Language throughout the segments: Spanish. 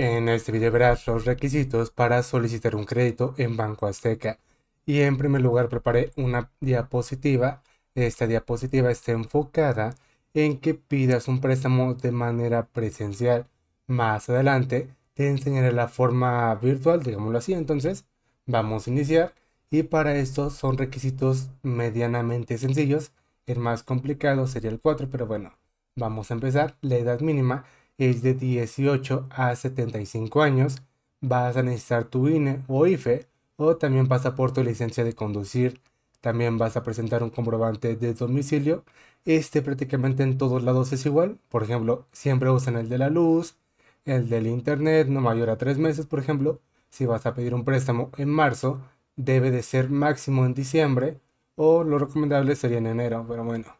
En este video verás los requisitos para solicitar un crédito en Banco Azteca. Y en primer lugar preparé una diapositiva. Esta diapositiva está enfocada en que pidas un préstamo de manera presencial. Más adelante te enseñaré la forma virtual, digámoslo así. Entonces, vamos a iniciar. Y para esto son requisitos medianamente sencillos. El más complicado sería el 4, pero bueno, vamos a empezar. La edad mínima es de 18 a 75 años, vas a necesitar tu INE o IFE o también pasaporte o licencia de conducir. También vas a presentar un comprobante de domicilio. Este prácticamente en todos lados es igual. Por ejemplo, siempre usan el de la luz, el del internet, no mayor a tres meses, por ejemplo. Si vas a pedir un préstamo en marzo, debe de ser máximo en diciembre o lo recomendable sería en enero. Pero bueno,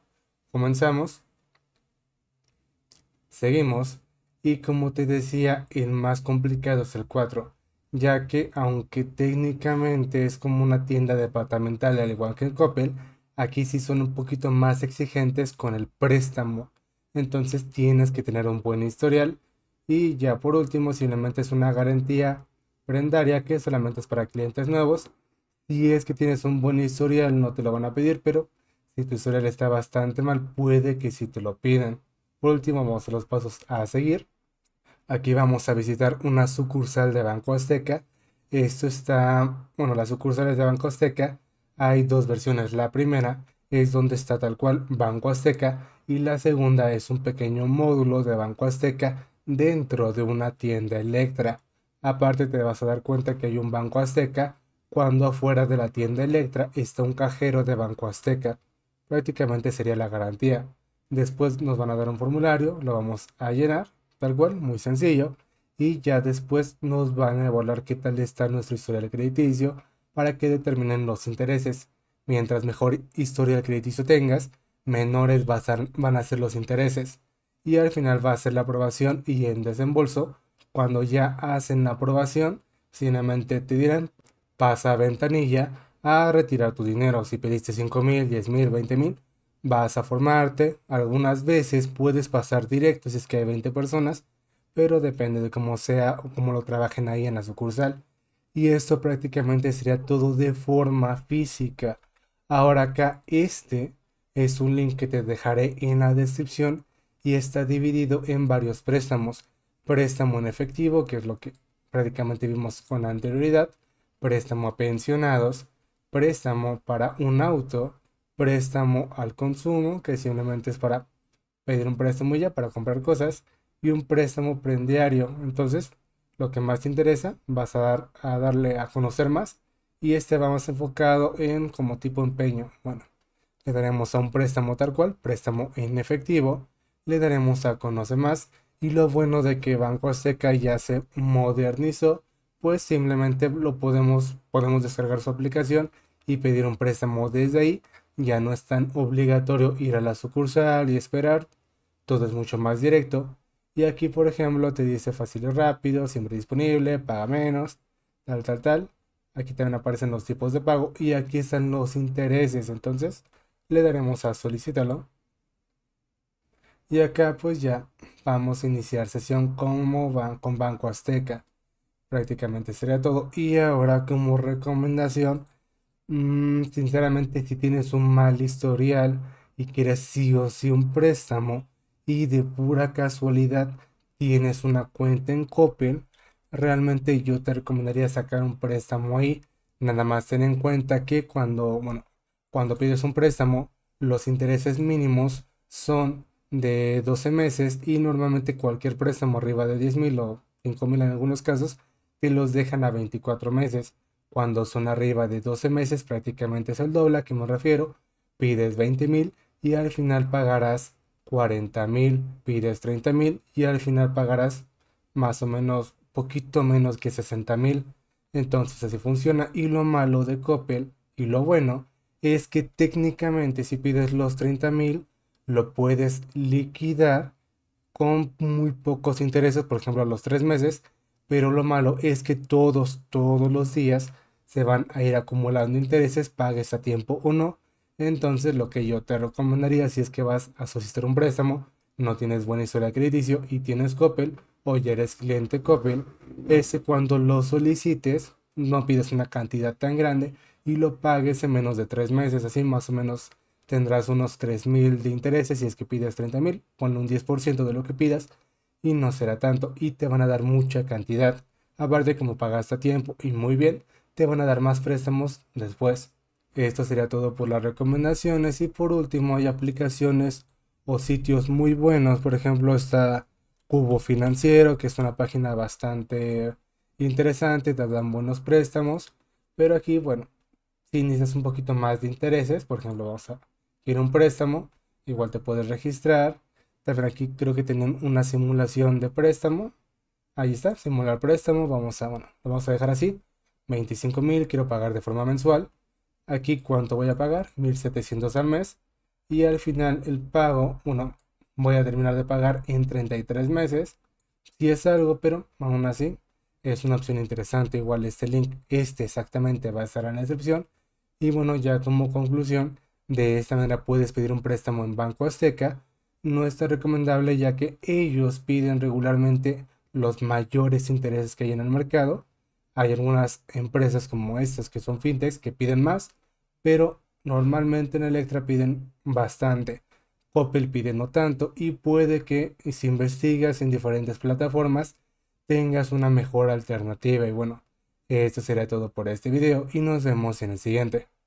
comenzamos. Seguimos y como te decía, el más complicado es el 4, ya que aunque técnicamente es como una tienda departamental al igual que el Coppel, aquí sí son un poquito más exigentes con el préstamo. Entonces tienes que tener un buen historial. Y ya por último, simplemente es una garantía prendaria que solamente es para clientes nuevos. Si es que tienes un buen historial, no te lo van a pedir, pero si tu historial está bastante mal, puede que sí te lo pidan. Por último, vamos a los pasos a seguir. Aquí vamos a visitar una sucursal de Banco Azteca. Esto está, bueno, las sucursales de Banco Azteca hay dos versiones. La primera es donde está tal cual Banco Azteca y la segunda es un pequeño módulo de Banco Azteca dentro de una tienda Electra. Aparte te vas a dar cuenta que hay un Banco Azteca cuando afuera de la tienda Electra está un cajero de Banco Azteca. Prácticamente sería la garantía. Después nos van a dar un formulario, lo vamos a llenar, tal cual, muy sencillo. Y ya después nos van a evaluar qué tal está historia historial crediticio para que determinen los intereses. Mientras mejor historial crediticio tengas, menores van a ser los intereses. Y al final va a ser la aprobación y en desembolso, cuando ya hacen la aprobación, simplemente te dirán, pasa a ventanilla a retirar tu dinero. Si pediste $5,000, mil, 10 mil, mil, vas a formarte, algunas veces puedes pasar directo si es que hay 20 personas, pero depende de cómo sea o cómo lo trabajen ahí en la sucursal. Y esto prácticamente sería todo de forma física. Ahora acá este es un link que te dejaré en la descripción y está dividido en varios préstamos. Préstamo en efectivo, que es lo que prácticamente vimos con anterioridad, préstamo a pensionados, préstamo para un auto, préstamo al consumo, que simplemente es para pedir un préstamo ya para comprar cosas, y un préstamo prendiario. Entonces, lo que más te interesa, vas a, dar, a darle a conocer más. Y este va más enfocado en como tipo empeño. Bueno, le daremos a un préstamo tal cual, préstamo en efectivo, le daremos a conocer más. Y lo bueno de que Banco Azteca ya se modernizó, pues simplemente lo podemos, podemos descargar su aplicación y pedir un préstamo desde ahí ya no es tan obligatorio ir a la sucursal y esperar, todo es mucho más directo. Y aquí, por ejemplo, te dice fácil y rápido, siempre disponible, paga menos, tal, tal, tal. Aquí también aparecen los tipos de pago y aquí están los intereses. Entonces, le daremos a solicitarlo. Y acá pues ya vamos a iniciar sesión con Banco Azteca. Prácticamente sería todo. Y ahora como recomendación Mm, sinceramente, si tienes un mal historial y quieres sí o sí un préstamo y de pura casualidad tienes una cuenta en Coppel, realmente yo te recomendaría sacar un préstamo ahí. Nada más ten en cuenta que cuando, cuando pides un préstamo, los intereses mínimos son de 12 meses y normalmente cualquier préstamo arriba de 10 mil o 5 mil en algunos casos te los dejan a 24 meses. Cuando son arriba de 12 meses, prácticamente es el doble, a que me refiero, pides 20 mil y al final pagarás 40 mil, pides 30 mil y al final pagarás más o menos, poquito menos que 60 mil. Entonces así funciona. Y lo malo de Coppel y lo bueno es que técnicamente si pides los 30 mil, lo puedes liquidar con muy pocos intereses, por ejemplo, a los 3 meses pero lo malo es que todos, todos los días se van a ir acumulando intereses, pagues a tiempo o no. Entonces lo que yo te recomendaría si es que vas a solicitar un préstamo, no tienes buena historia de crediticio y tienes Coppel o ya eres cliente Coppel, es cuando lo solicites no pides una cantidad tan grande y lo pagues en menos de tres meses, así más o menos tendrás unos 3 mil de intereses si es que pides 30 mil, ponle un 10% de lo que pidas y no será tanto y te van a dar mucha cantidad. Aparte como pagaste a tiempo y muy bien, te van a dar más préstamos después. Esto sería todo por las recomendaciones y por último hay aplicaciones o sitios muy buenos, por ejemplo está Cubo Financiero, que es una página bastante interesante, te dan buenos préstamos, pero aquí, bueno, si necesitas un poquito más de intereses, por ejemplo, vamos a ir un préstamo, igual te puedes registrar, ver aquí creo que tienen una simulación de préstamo. Ahí está, simular préstamo. Vamos a, bueno, vamos a dejar así. 25,000, quiero pagar de forma mensual. Aquí cuánto voy a pagar, 1700 al mes. Y al final el pago, bueno, voy a terminar de pagar en 33 meses. Si es algo, pero aún así es una opción interesante. Igual este link, este exactamente va a estar en la descripción. Y bueno, ya como conclusión, de esta manera puedes pedir un préstamo en Banco Azteca no está recomendable ya que ellos piden regularmente los mayores intereses que hay en el mercado. Hay algunas empresas como estas que son fintechs que piden más, pero normalmente en Electra piden bastante. Coppel pide no tanto y puede que si investigas en diferentes plataformas tengas una mejor alternativa. Y bueno, esto será todo por este video y nos vemos en el siguiente.